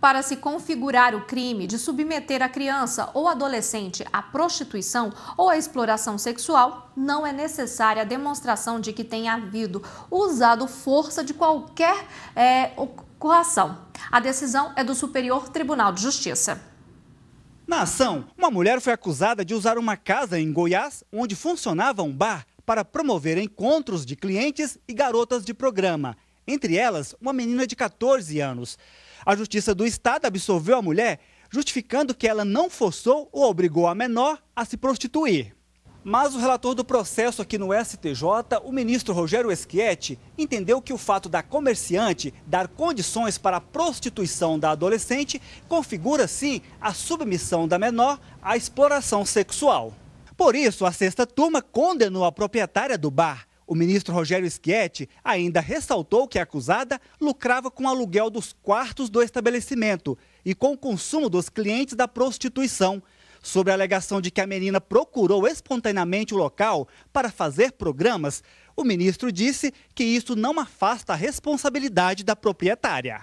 Para se configurar o crime de submeter a criança ou adolescente à prostituição ou à exploração sexual, não é necessária a demonstração de que tenha havido usado força de qualquer é, A decisão é do Superior Tribunal de Justiça. Na ação, uma mulher foi acusada de usar uma casa em Goiás, onde funcionava um bar, para promover encontros de clientes e garotas de programa entre elas uma menina de 14 anos. A Justiça do Estado absolveu a mulher, justificando que ela não forçou ou obrigou a menor a se prostituir. Mas o relator do processo aqui no STJ, o ministro Rogério Esquete, entendeu que o fato da comerciante dar condições para a prostituição da adolescente configura, sim, a submissão da menor à exploração sexual. Por isso, a sexta turma condenou a proprietária do bar o ministro Rogério Schietti ainda ressaltou que a acusada lucrava com o aluguel dos quartos do estabelecimento e com o consumo dos clientes da prostituição. Sobre a alegação de que a menina procurou espontaneamente o local para fazer programas, o ministro disse que isso não afasta a responsabilidade da proprietária.